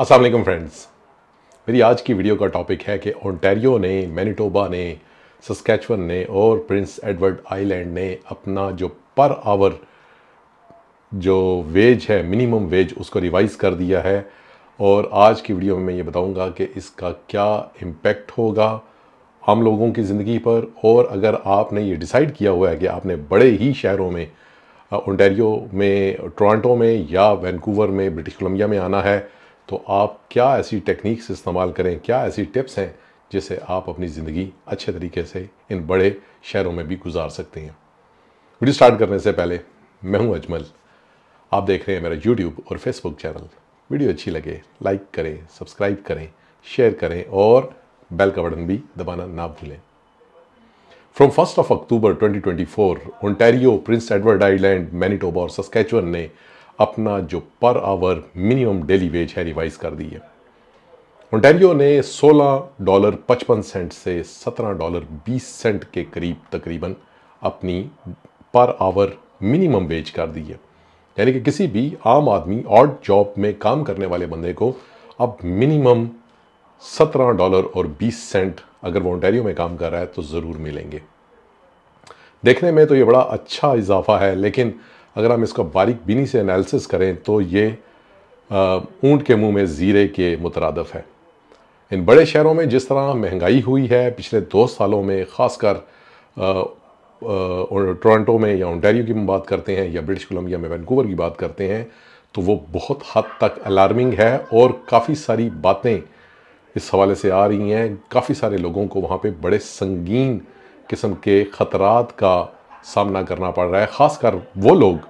Aslam friends मेरी आज की वीडियो का टॉपिक है कि ओंटेरियो ने मैनिटोबा ने सस्कैचवन ने और प्रिंस एडवर्ड आइलैंड ने अपना जो पर आवर जो वेज है मिनिमम वेज उसको रिवाइज़ कर दिया है और आज की वीडियो में मैं ये बताऊंगा कि इसका क्या इम्पेक्ट होगा हम लोगों की ज़िंदगी पर और अगर आपने ये डिसाइड किया हुआ है कि आपने बड़े ही शहरों में ओंटेरियो में टोरंटो में या वैनकूवर में ब्रिटिश कोलम्बिया में आना है तो आप क्या ऐसी टेक्निक्स इस्तेमाल करें क्या ऐसी टिप्स हैं जिसे आप अपनी ज़िंदगी अच्छे तरीके से इन बड़े शहरों में भी गुजार सकते हैं वीडियो स्टार्ट करने से पहले मैं हूं अजमल आप देख रहे हैं मेरा यूट्यूब और फेसबुक चैनल वीडियो अच्छी लगे लाइक करें सब्सक्राइब करें शेयर करें और बेल का बटन भी दबाना ना भूलें from first of October 2024 Ontario Prince Edward Island Manitoba और सस्कैचुअन ने अपना जो per hour minimum daily wage है रिवाइज कर दी है ओंटेरियो ने 16 डॉलर 55 सेंट से 17 डॉलर 20 सेंट के करीब तकरीबन अपनी पर आवर मिनिमम वेज कर दी है यानी कि किसी भी आम आदमी ऑड जॉब में काम करने वाले बंदे को अब मिनिमम 17 डॉलर और 20 सेंट अगर वो ओंटेरियो में काम कर रहा है तो ज़रूर मिलेंगे देखने में तो ये बड़ा अच्छा इजाफा है लेकिन अगर हम इसका बारीक बीनी से एनालिसिस करें तो ये ऊँट के मुँह में ज़ीरे के मुतरदफ़ है इन बड़े शहरों में जिस तरह महंगाई हुई है पिछले दो सालों में ख़ासकर टोरंटो में या ओंटारियो की बात करते हैं या ब्रिटिश कोलंबिया में वैनकूवर की बात करते हैं तो वो बहुत हद तक अलार्मिंग है और काफ़ी सारी बातें इस हवाले से आ रही हैं काफ़ी सारे लोगों को वहाँ पे बड़े संगीन किस्म के ख़तरात का सामना करना पड़ रहा है खासकर वो लोग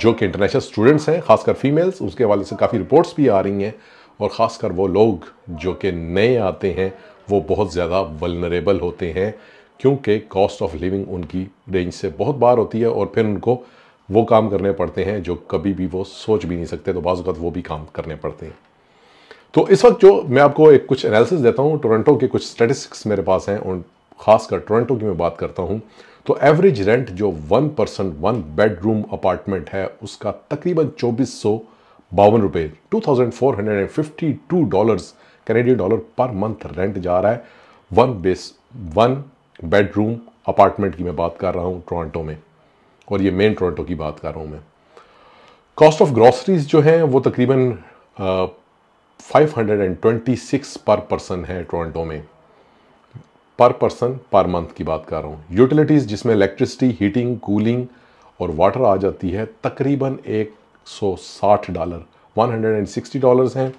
जो कि इंटरनेशनल स्टूडेंट्स हैं खासकर फीमेल्स उसके हवाले से काफ़ी रिपोर्ट्स भी आ रही हैं और ख़ासकर वो लोग जो कि नए आते हैं वो बहुत ज़्यादा वलनरेबल होते हैं क्योंकि कॉस्ट ऑफ लिविंग उनकी रेंज से बहुत बार होती है और फिर उनको वो काम करने पड़ते हैं जो कभी भी वो सोच भी नहीं सकते तो बाज़ वो भी काम करने पड़ते हैं तो इस वक्त जो मैं आपको एक कुछ एनालिसिस देता हूँ टोरंटो के कुछ स्टेटिस्टिक्स मेरे पास हैं और ख़ासकर टोरंटो की मैं बात करता हूँ तो एवरेज रेंट जो one person one bedroom apartment है उसका तकरीबन चौबीस सौ बावन रुपये two thousand four hundred and fifty two dollar Canadian dollar per month rent जा रहा है one base one bedroom apartment की मैं बात कर रहा हूँ टोरंटो में और ये मेन टोरंटो की बात कर रहा हूँ मैं कॉस्ट ऑफ ग्रॉसरीज जो हैं वो तकरीबन five hundred and twenty six per person है टोरंटो में पर पर्सन पर मंथ की बात कर रहा हूँ यूटिलिटीज़ जिसमें इलेक्ट्रिसिटी हीटिंग कूलिंग और वाटर आ जाती है तकरीबन 160 डॉलर 160 डॉलर्स हैं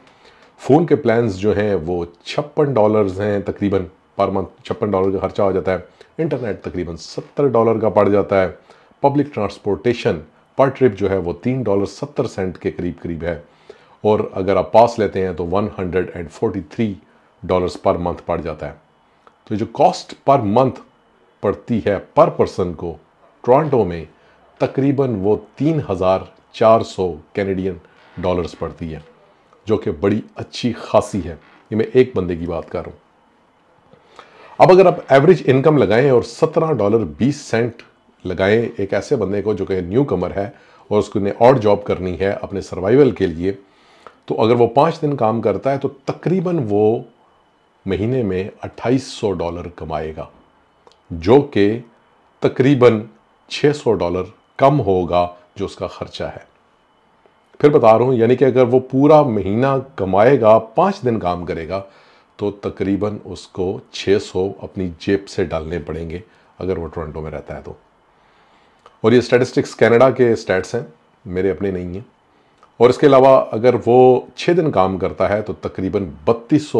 फ़ोन के प्लान्स जो हैं वो छप्पन डॉलर्स हैं तकरीबन पर मंथ छप्पन डॉलर का खर्चा आ जाता है इंटरनेट तकरीबन सत्तर डॉलर का पड़ जाता है पब्लिक ट्रांसपोर्टेशन पर ट्रिप जो है वो तीन डॉलर सत्तर सेंट के करीब करीब है और अगर आप पास लेते हैं तो थ्री डॉलर्स पर मंथ पड़ जाता है तो जो कॉस्ट पर मंथ पड़ती है पर पर्सन को टोरंटो में तकरीबन वो तीन हज़ार चार सौ कैनेडियन डॉलर्स पड़ती है जो कि बड़ी अच्छी खासी है ये मैं एक बंदे की बात कर रहा हूँ अब अगर आप एवरेज इनकम लगाएं और सत्रह डॉलर बीस सेंट लगाएं एक ऐसे बंदे को जो कि न्यू कमर है और उसको ने और जॉब करनी है अपने सर्वाइवल के लिए तो अगर वो पाँच दिन काम करता है तो तकरीबन वो महीने में 2800 डॉलर कमाएगा जो कि तकरीबन 600 डॉलर कम होगा जो उसका ख़र्चा है फिर बता रहा हूँ यानी कि अगर वो पूरा महीना कमाएगा पाँच दिन काम करेगा तो तकरीबन उसको 600 अपनी जेब से डालने पड़ेंगे अगर वो टोरंटो में रहता है तो और ये स्टैटिस्टिक्स कनाडा के स्टैट्स हैं मेरे अपने नहीं हैं और इसके अलावा अगर वो छः दिन काम करता है तो तकरीबन बत्तीस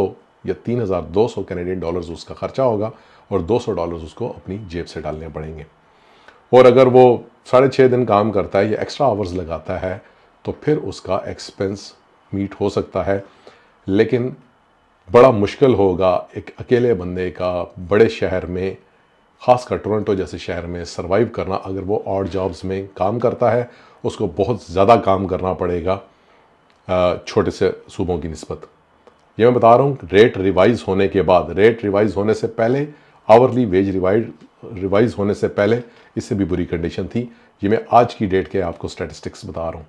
या तीन हज़ार दो सौ कैनेडियन डॉलर्स उसका ख़र्चा होगा और दो सौ डॉलर्स उसको अपनी जेब से डालने पड़ेंगे और अगर वो साढ़े छः दिन काम करता है या एक्स्ट्रा आवर्स लगाता है तो फिर उसका एक्सपेंस मीट हो सकता है लेकिन बड़ा मुश्किल होगा एक अकेले बंदे का बड़े शहर में खासकर टोरंटो जैसे शहर में सर्वाइव करना अगर वो और जॉब्स में काम करता है उसको बहुत ज़्यादा काम करना पड़ेगा छोटे से सूबों की नस्बत ये मैं बता रहा हूँ रेट रिवाइज होने के बाद रेट रिवाइज होने से पहले आवरली वेज रिवाइज रिवाइज होने से पहले इससे भी बुरी कंडीशन थी ये मैं आज की डेट के आपको स्टैटिस्टिक्स बता रहा हूँ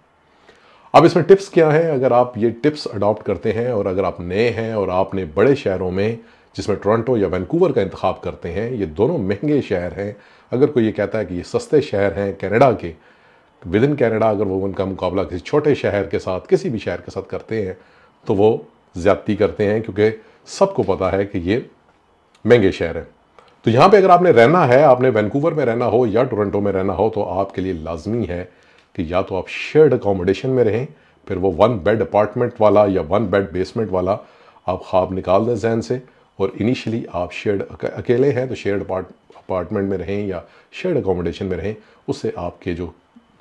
अब इसमें टिप्स क्या हैं अगर आप ये टिप्स अडॉप्ट करते हैं और अगर आप नए हैं और आपने बड़े शहरों में जिसमें टोरंटो या वैनकूवर का इंतखा करते हैं ये दोनों महंगे शहर हैं अगर कोई ये कहता है कि ये सस्ते शहर हैं कनाडा के विद इन कैनेडा अगर वो उनका मुकाबला किसी छोटे शहर के साथ किसी भी शहर के साथ करते हैं तो वो ज़्यादती करते हैं क्योंकि सबको पता है कि ये महंगे शहर हैं तो यहाँ पे अगर आपने रहना है आपने वैनकूवर में रहना हो या टोरंटो में रहना हो तो आपके लिए लाजमी है कि या तो आप शेयर्ड अकोमोडेशन में रहें फिर वो वन बेड अपार्टमेंट वाला या वन बेड बेसमेंट वाला आप ख्वाब निकाल दें जहन से और इनिशियली आप शेयर्ड अकेले हैं तो शेयर्ड अपार्टमेंट में रहें या शेयर्ड अकोमोडेशन में रहें उससे आपके जो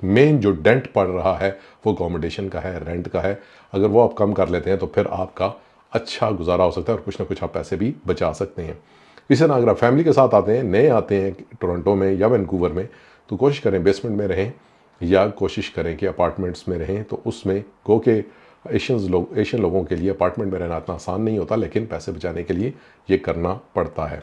मेन जो डेंट पड़ रहा है वो अकोमोडेशन का है रेंट का है अगर वो आप कम कर लेते हैं तो फिर आपका अच्छा गुजारा हो सकता है और कुछ ना कुछ आप पैसे भी बचा सकते हैं इसी तरह अगर आप फैमिली के साथ आते हैं नए आते हैं टोरंटो में या वैनकूवर में तो कोशिश करें बेसमेंट में रहें या कोशिश करें कि अपार्टमेंट्स में रहें तो उसमें गो के एशियन लोग एशियन लोगों के लिए अपार्टमेंट में रहना इतना आसान नहीं होता लेकिन पैसे बचाने के लिए ये करना पड़ता है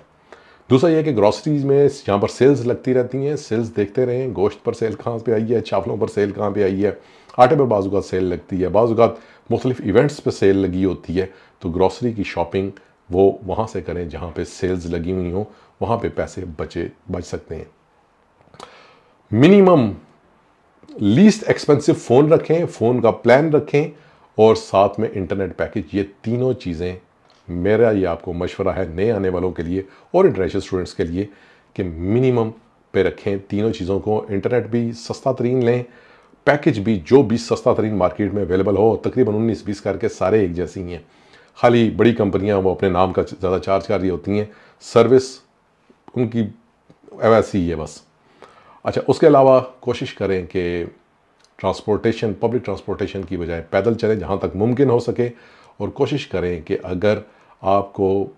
दूसरा यह कि ग्रॉसरीज में यहाँ पर सेल्स लगती रहती हैं सेल्स देखते रहें गोश्त पर सेल कहाँ पे आई है चावलों पर सेल कहाँ पे आई है आटे पर बाज़ात सेल लगती है बाज़ात मुख्तलिफ इवेंट्स पर सेल लगी होती है तो ग्रॉसरी की शॉपिंग वो वहाँ से करें जहाँ पर सेल्स लगी हुई हों वहाँ पर पैसे बचे बच सकते हैं मिनिमम लीस्ट एक्सपेंसिव फ़ोन रखें फ़ोन का प्लान रखें और साथ में इंटरनेट पैकेज ये तीनों चीज़ें मेरा ये आपको मशवरा है नए आने वालों के लिए और इंटरनेशनल स्टूडेंट्स के लिए कि मिनिमम पे रखें तीनों चीज़ों को इंटरनेट भी सस्ता तरीन लें पैकेज भी जो भी सस्ता तरीन मार्केट में अवेलेबल हो तकरीबन उन्नीस बीस करके सारे एक जैसी ही हैं खाली बड़ी कंपनियां वो अपने नाम का ज़्यादा चार्ज कर रही होती हैं सर्विस उनकी वैसी ही है बस अच्छा उसके अलावा कोशिश करें कि ट्रांसपोर्टेशन पब्लिक ट्रांसपोर्टेशन की बजाय पैदल चलें जहाँ तक मुमकिन हो सके और कोशिश करें कि अगर आपको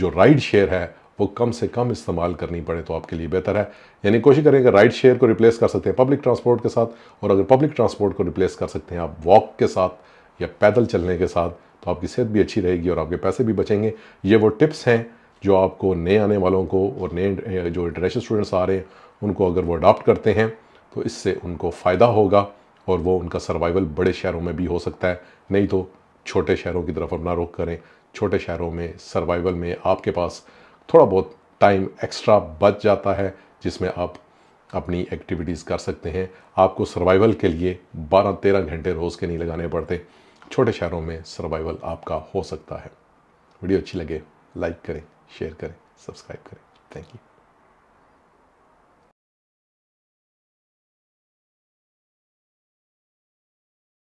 जो राइड शेयर है वो कम से कम इस्तेमाल करनी पड़े तो आपके लिए बेहतर है यानी कोशिश करें कि राइड शेयर को रिप्लेस कर सकते हैं पब्लिक ट्रांसपोर्ट के साथ और अगर पब्लिक ट्रांसपोर्ट को रिप्लेस कर सकते हैं आप वॉक के साथ या पैदल चलने के साथ तो आपकी सेहत भी अच्छी रहेगी और आपके पैसे भी बचेंगे ये वो टिप्स हैं जो आपको नए आने वालों को और नए जो इंटरनेशनल स्टूडेंट्स आ रहे हैं उनको अगर वो अडॉप्ट करते हैं तो इससे उनको फ़ायदा होगा और वो उनका सर्वाइवल बड़े शहरों में भी हो सकता है नहीं तो छोटे शहरों की तरफ अपना रुख करें छोटे शहरों में सर्वाइवल में आपके पास थोड़ा बहुत टाइम एक्स्ट्रा बच जाता है जिसमें आप अपनी एक्टिविटीज़ कर सकते हैं आपको सर्वाइवल के लिए 12-13 घंटे रोज़ के नहीं लगाने पड़ते छोटे शहरों में सर्वाइवल आपका हो सकता है वीडियो अच्छी लगे लाइक करें शेयर करें सब्सक्राइब करें थैंक यू